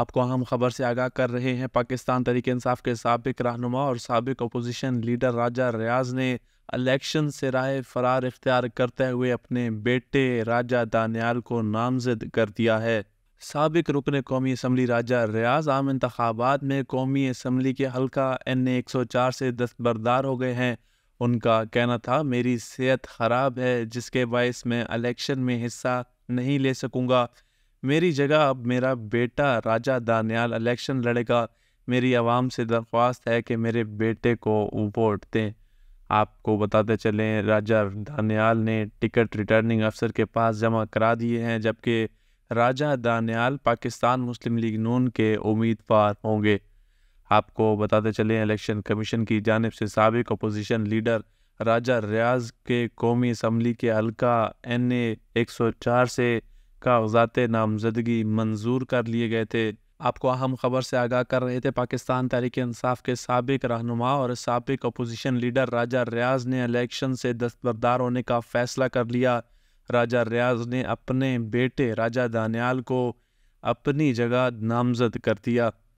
आपको अहम खबर से आगाह कर रहे हैं पाकिस्तान तरीके इंसाफ के सबक रहनुमा और सबक अपोजिशन लीडर राजा रियाज ने इलेक्शन से राय फरार इख्तियार करते हुए अपने बेटे राजा दानियाल को नामजद कर दिया है सबक रुकन कौमी असम्बली राजा रियाज आम इंतबात में कौमी असम्बली के हल्का एन ए एक सौ चार से दस्तबरदार हो गए हैं उनका कहना था मेरी सेहत ख़राब है जिसके बायस मैं इलेक्शन में हिस्सा नहीं ले सकूँगा मेरी जगह अब मेरा बेटा राजा दानियाल इलेक्शन लड़ेगा मेरी आवाम से दरख्वास्त है कि मेरे बेटे को वोट दें आपको बताते चलें राजा दानियाल ने टिकट रिटर्निंग अफसर के पास जमा करा दिए हैं जबकि राजा दानियाल पाकिस्तान मुस्लिम लीग नून के उम्मीदवार होंगे आपको बताते चलें इलेक्शन कमीशन की जानब से सबक अपोजिशन लीडर राजा रियाज के कौमी असम्बली के हल्का एन ए एक सौ चार से कागजात नामजदगी मंजूर कर लिए गए थे आपको अहम खबर से आगाह कर रहे थे पाकिस्तान तहरीक इंसाफ के सबक रहनुमा और सबक अपोजिशन लीडर राजा रियाज ने इलेक्शन से दस्तबरदार होने का फैसला कर लिया राजा रियाज ने अपने बेटे राजा दानियाल को अपनी जगह नामजद कर दिया